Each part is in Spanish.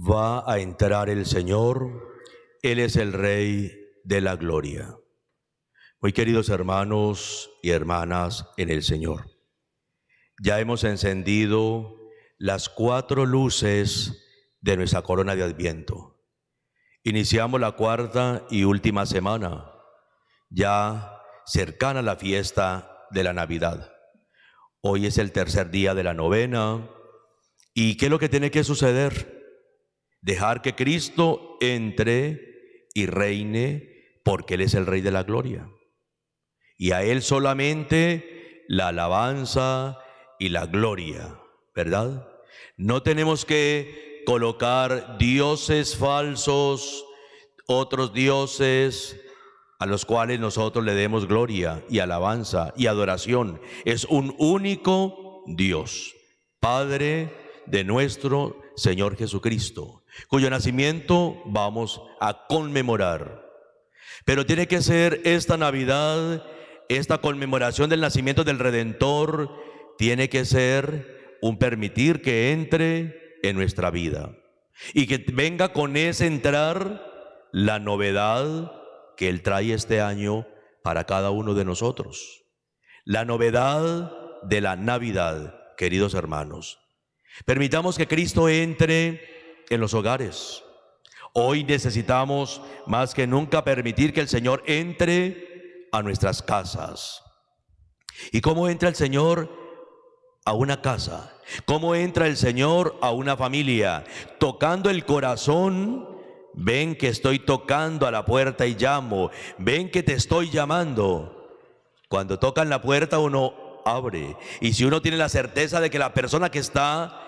Va a entrar el Señor, Él es el Rey de la Gloria. Muy queridos hermanos y hermanas en el Señor, ya hemos encendido las cuatro luces de nuestra corona de adviento. Iniciamos la cuarta y última semana, ya cercana a la fiesta de la Navidad. Hoy es el tercer día de la novena. ¿Y qué es lo que tiene que suceder? dejar que Cristo entre y reine porque Él es el Rey de la Gloria. Y a Él solamente la alabanza y la gloria, ¿verdad? No tenemos que colocar dioses falsos, otros dioses a los cuales nosotros le demos gloria y alabanza y adoración. Es un único Dios, Padre de nuestro Señor Jesucristo cuyo nacimiento vamos a conmemorar. Pero tiene que ser esta Navidad, esta conmemoración del nacimiento del Redentor, tiene que ser un permitir que entre en nuestra vida y que venga con ese entrar la novedad que Él trae este año para cada uno de nosotros. La novedad de la Navidad, queridos hermanos. Permitamos que Cristo entre en los hogares. Hoy necesitamos más que nunca permitir que el Señor entre a nuestras casas. ¿Y cómo entra el Señor a una casa? ¿Cómo entra el Señor a una familia? Tocando el corazón. Ven que estoy tocando a la puerta y llamo. Ven que te estoy llamando. Cuando tocan la puerta uno abre. Y si uno tiene la certeza de que la persona que está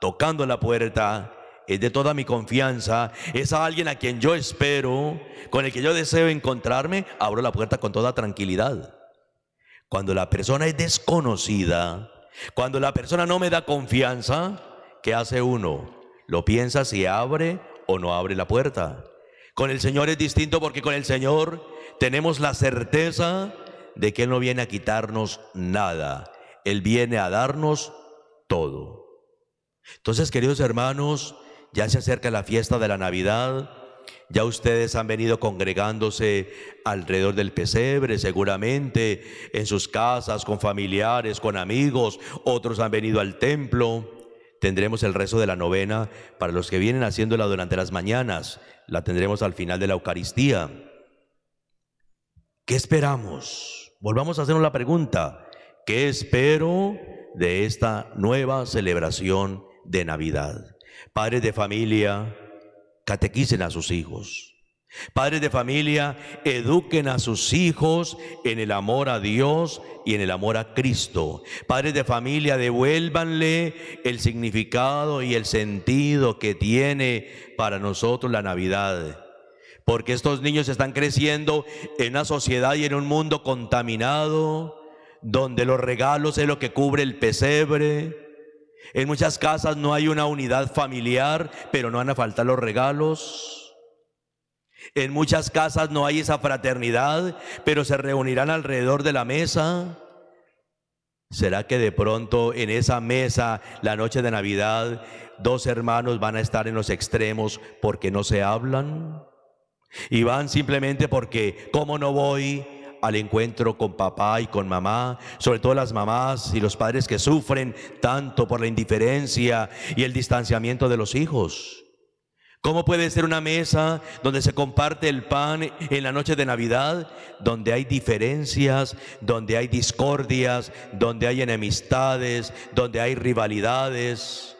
tocando la puerta es de toda mi confianza, es a alguien a quien yo espero, con el que yo deseo encontrarme, abro la puerta con toda tranquilidad. Cuando la persona es desconocida, cuando la persona no me da confianza, ¿qué hace uno? Lo piensa si abre o no abre la puerta. Con el Señor es distinto porque con el Señor tenemos la certeza de que Él no viene a quitarnos nada, Él viene a darnos todo. Entonces, queridos hermanos, ya se acerca la fiesta de la Navidad, ya ustedes han venido congregándose alrededor del pesebre, seguramente, en sus casas, con familiares, con amigos, otros han venido al templo. Tendremos el rezo de la novena para los que vienen haciéndola durante las mañanas, la tendremos al final de la Eucaristía. ¿Qué esperamos? Volvamos a hacernos la pregunta, ¿qué espero de esta nueva celebración de Navidad? Padres de familia, catequicen a sus hijos. Padres de familia, eduquen a sus hijos en el amor a Dios y en el amor a Cristo. Padres de familia, devuélvanle el significado y el sentido que tiene para nosotros la Navidad. Porque estos niños están creciendo en una sociedad y en un mundo contaminado, donde los regalos es lo que cubre el pesebre, en muchas casas no hay una unidad familiar, pero no van a faltar los regalos. En muchas casas no hay esa fraternidad, pero se reunirán alrededor de la mesa. ¿Será que de pronto en esa mesa, la noche de Navidad, dos hermanos van a estar en los extremos porque no se hablan? Y van simplemente porque, ¿cómo no voy? al encuentro con papá y con mamá, sobre todo las mamás y los padres que sufren tanto por la indiferencia y el distanciamiento de los hijos. ¿Cómo puede ser una mesa donde se comparte el pan en la noche de Navidad, donde hay diferencias, donde hay discordias, donde hay enemistades, donde hay rivalidades?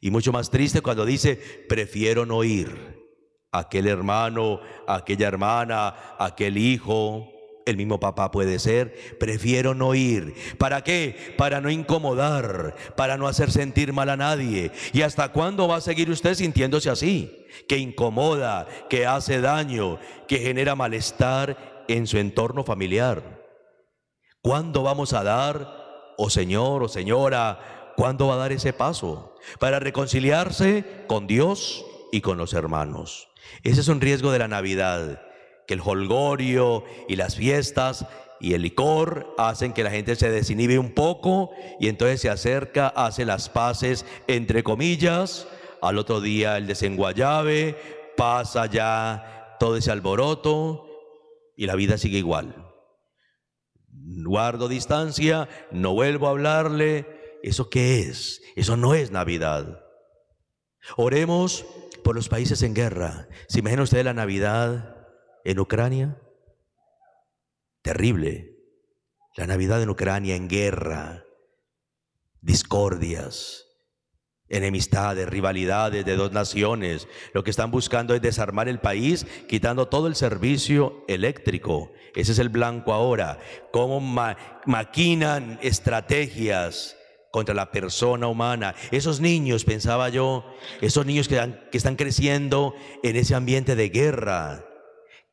Y mucho más triste cuando dice, prefiero no ir. Aquel hermano, aquella hermana, aquel hijo, el mismo papá puede ser, prefiero no ir. ¿Para qué? Para no incomodar, para no hacer sentir mal a nadie. ¿Y hasta cuándo va a seguir usted sintiéndose así? Que incomoda, que hace daño, que genera malestar en su entorno familiar. ¿Cuándo vamos a dar, oh señor o oh señora, cuándo va a dar ese paso para reconciliarse con Dios y con los hermanos? Ese es un riesgo de la Navidad el holgorio y las fiestas y el licor hacen que la gente se desinhibe un poco y entonces se acerca, hace las paces, entre comillas, al otro día el desenguayabe, pasa ya todo ese alboroto y la vida sigue igual. Guardo distancia, no vuelvo a hablarle. ¿Eso qué es? Eso no es Navidad. Oremos por los países en guerra. si imagina usted la Navidad? en Ucrania? Terrible. La Navidad en Ucrania en guerra, discordias, enemistades, rivalidades de dos naciones. Lo que están buscando es desarmar el país quitando todo el servicio eléctrico. Ese es el blanco ahora. Cómo maquinan estrategias contra la persona humana. Esos niños, pensaba yo, esos niños que están creciendo en ese ambiente de guerra,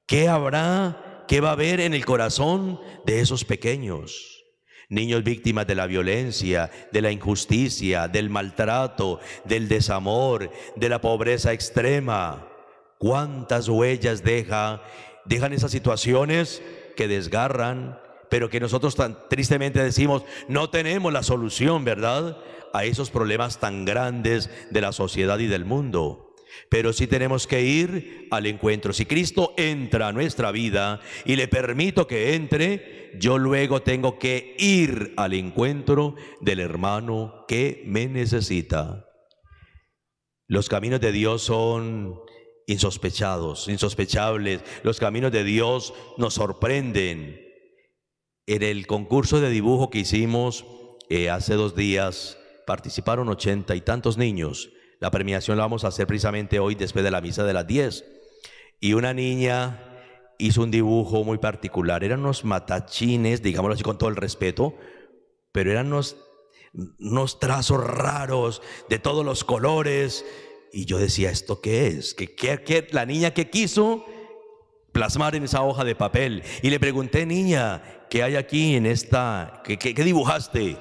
¿Qué habrá, qué va a haber en el corazón de esos pequeños? Niños víctimas de la violencia, de la injusticia, del maltrato, del desamor, de la pobreza extrema. ¿Cuántas huellas deja, dejan esas situaciones que desgarran, pero que nosotros tan tristemente decimos, no tenemos la solución, ¿verdad? A esos problemas tan grandes de la sociedad y del mundo pero sí tenemos que ir al encuentro. Si Cristo entra a nuestra vida y le permito que entre, yo luego tengo que ir al encuentro del hermano que me necesita. Los caminos de Dios son insospechados, insospechables. Los caminos de Dios nos sorprenden. En el concurso de dibujo que hicimos eh, hace dos días participaron ochenta y tantos niños la premiación la vamos a hacer precisamente hoy después de la misa de las 10. Y una niña hizo un dibujo muy particular. Eran unos matachines, digámoslo así con todo el respeto, pero eran unos, trazos raros de todos los colores. Y yo decía, ¿esto qué es? ¿Qué, qué, qué? La niña que quiso plasmar en esa hoja de papel. Y le pregunté, niña, ¿qué hay aquí en esta? ¿Qué, qué dibujaste?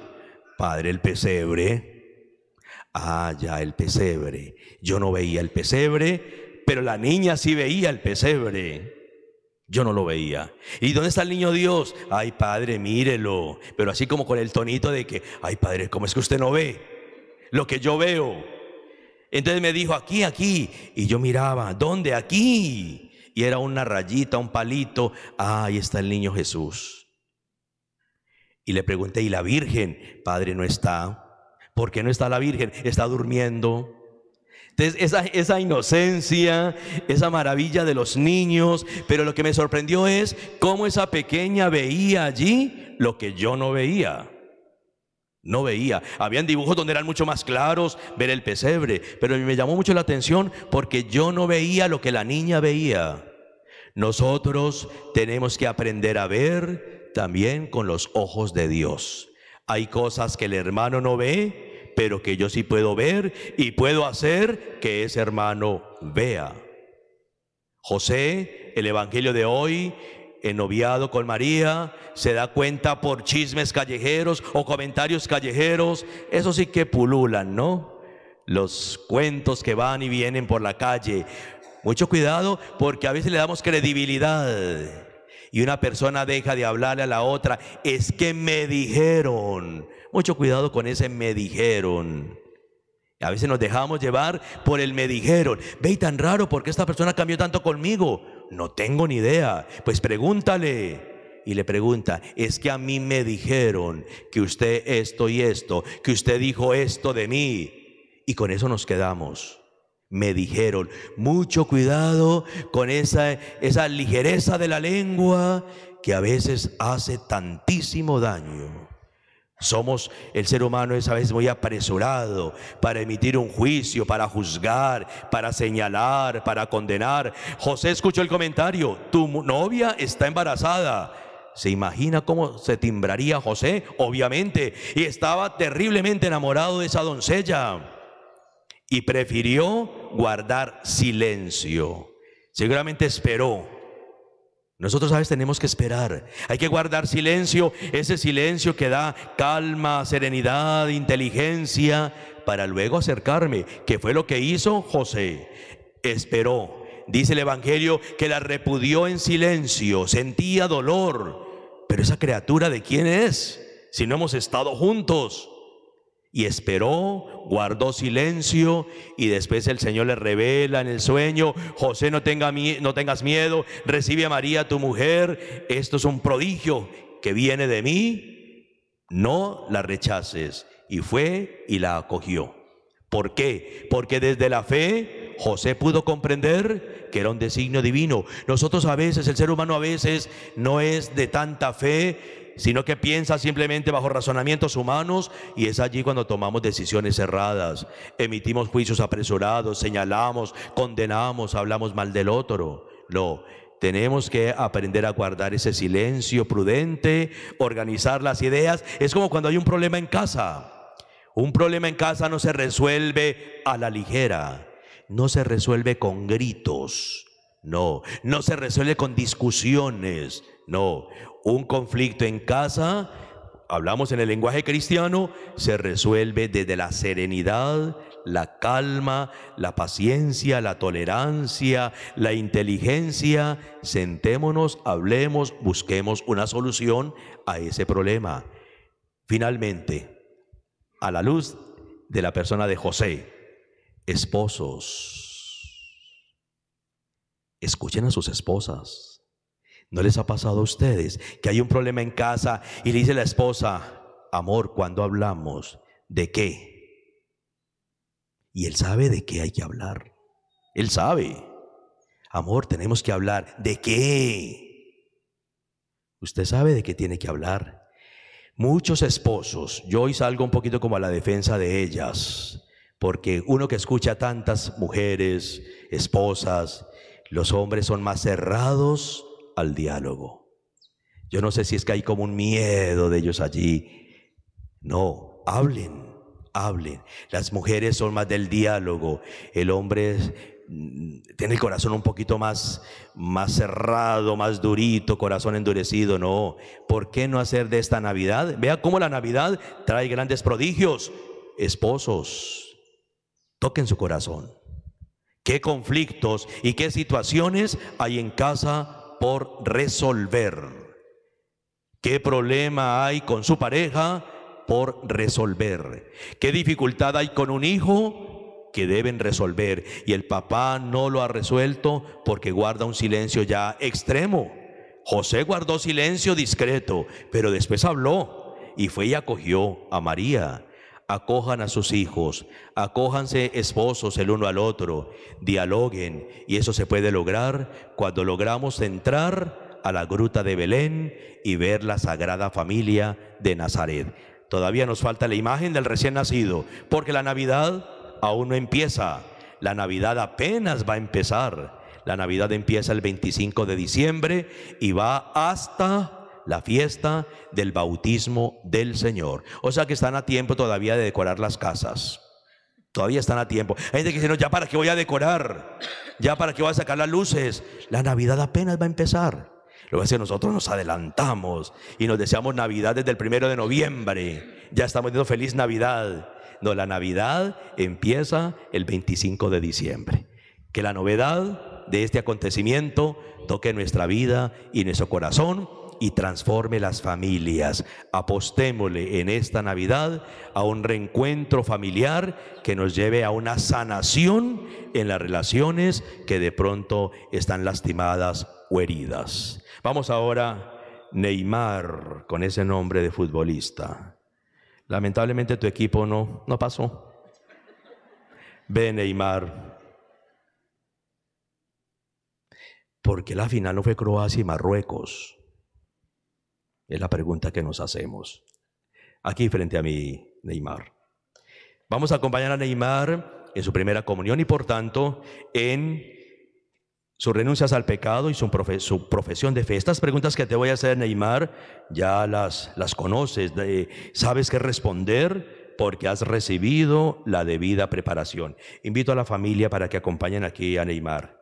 Padre, el pesebre. Ah, ya, el pesebre. Yo no veía el pesebre, pero la niña sí veía el pesebre. Yo no lo veía. ¿Y dónde está el niño Dios? Ay, padre, mírelo. Pero así como con el tonito de que, ay, padre, ¿cómo es que usted no ve lo que yo veo? Entonces me dijo, aquí, aquí. Y yo miraba, ¿dónde? Aquí. Y era una rayita, un palito. ahí está el niño Jesús. Y le pregunté, ¿y la Virgen? Padre, no está qué no está la Virgen, está durmiendo. Entonces, esa, esa, inocencia, esa maravilla de los niños, pero lo que me sorprendió es cómo esa pequeña veía allí lo que yo no veía. No veía. Habían dibujos donde eran mucho más claros ver el pesebre, pero me llamó mucho la atención porque yo no veía lo que la niña veía. Nosotros tenemos que aprender a ver también con los ojos de Dios. Hay cosas que el hermano no ve, pero que yo sí puedo ver y puedo hacer que ese hermano vea. José, el Evangelio de hoy, ennoviado con María, se da cuenta por chismes callejeros o comentarios callejeros, eso sí que pululan, ¿no? Los cuentos que van y vienen por la calle. Mucho cuidado porque a veces le damos credibilidad y una persona deja de hablarle a la otra, es que me dijeron, mucho cuidado con ese me dijeron. A veces nos dejamos llevar por el me dijeron. Ve tan raro, ¿por qué esta persona cambió tanto conmigo? No tengo ni idea. Pues pregúntale y le pregunta, es que a mí me dijeron que usted esto y esto, que usted dijo esto de mí. Y con eso nos quedamos. Me dijeron, mucho cuidado con esa, esa ligereza de la lengua que a veces hace tantísimo daño. Somos, el ser humano esa vez muy apresurado para emitir un juicio, para juzgar, para señalar, para condenar. José escuchó el comentario, tu novia está embarazada. ¿Se imagina cómo se timbraría José? Obviamente, y estaba terriblemente enamorado de esa doncella. Y prefirió guardar silencio. Seguramente esperó nosotros a veces tenemos que esperar. Hay que guardar silencio, ese silencio que da calma, serenidad, inteligencia, para luego acercarme, que fue lo que hizo José. Esperó. Dice el Evangelio que la repudió en silencio, sentía dolor. Pero esa criatura de quién es si no hemos estado juntos? Y esperó, guardó silencio y después el Señor le revela en el sueño, José no, tenga, no tengas miedo, recibe a María tu mujer, esto es un prodigio que viene de mí, no la rechaces. Y fue y la acogió. ¿Por qué? Porque desde la fe José pudo comprender que era un designio divino. Nosotros a veces, el ser humano a veces no es de tanta fe sino que piensa simplemente bajo razonamientos humanos y es allí cuando tomamos decisiones erradas, emitimos juicios apresurados, señalamos, condenamos, hablamos mal del otro. No, tenemos que aprender a guardar ese silencio prudente, organizar las ideas. Es como cuando hay un problema en casa. Un problema en casa no se resuelve a la ligera, no se resuelve con gritos, no, no se resuelve con discusiones, no un conflicto en casa, hablamos en el lenguaje cristiano, se resuelve desde la serenidad, la calma, la paciencia, la tolerancia, la inteligencia. Sentémonos, hablemos, busquemos una solución a ese problema. Finalmente, a la luz de la persona de José, esposos, escuchen a sus esposas. ¿No les ha pasado a ustedes que hay un problema en casa y le dice la esposa, amor, cuando hablamos, ¿de qué? Y él sabe de qué hay que hablar. Él sabe. Amor, tenemos que hablar. ¿De qué? Usted sabe de qué tiene que hablar. Muchos esposos, yo hoy salgo un poquito como a la defensa de ellas, porque uno que escucha a tantas mujeres, esposas, los hombres son más cerrados al diálogo. Yo no sé si es que hay como un miedo de ellos allí. No, hablen, hablen. Las mujeres son más del diálogo. El hombre mm, tiene el corazón un poquito más, más cerrado, más durito, corazón endurecido. No, ¿por qué no hacer de esta Navidad? Vea cómo la Navidad trae grandes prodigios. Esposos, toquen su corazón. ¿Qué conflictos y qué situaciones hay en casa por resolver. ¿Qué problema hay con su pareja? Por resolver. ¿Qué dificultad hay con un hijo? Que deben resolver. Y el papá no lo ha resuelto porque guarda un silencio ya extremo. José guardó silencio discreto, pero después habló y fue y acogió a María acojan a sus hijos, acójanse esposos el uno al otro, dialoguen, y eso se puede lograr cuando logramos entrar a la gruta de Belén y ver la sagrada familia de Nazaret. Todavía nos falta la imagen del recién nacido, porque la Navidad aún no empieza, la Navidad apenas va a empezar. La Navidad empieza el 25 de diciembre y va hasta la fiesta del bautismo del Señor. O sea que están a tiempo todavía de decorar las casas. Todavía están a tiempo. Hay gente que dice, no, ya para qué voy a decorar, ya para qué voy a sacar las luces. La Navidad apenas va a empezar. Lo que es que nosotros nos adelantamos y nos deseamos Navidad desde el primero de noviembre. Ya estamos diciendo feliz Navidad. No, la Navidad empieza el 25 de diciembre. Que la novedad de este acontecimiento toque nuestra vida y nuestro corazón y transforme las familias. Apostémosle en esta Navidad a un reencuentro familiar que nos lleve a una sanación en las relaciones que de pronto están lastimadas o heridas. Vamos ahora, Neymar, con ese nombre de futbolista. Lamentablemente tu equipo no, no pasó. Ve, Neymar. Porque la final no fue Croacia y Marruecos. Es la pregunta que nos hacemos. Aquí frente a mí, Neymar. Vamos a acompañar a Neymar en su primera comunión y por tanto en sus renuncias al pecado y su, profesión de fe. Estas preguntas que te voy a hacer, Neymar, ya las, las conoces, sabes qué responder porque has recibido la debida preparación. Invito a la familia para que acompañen aquí a Neymar.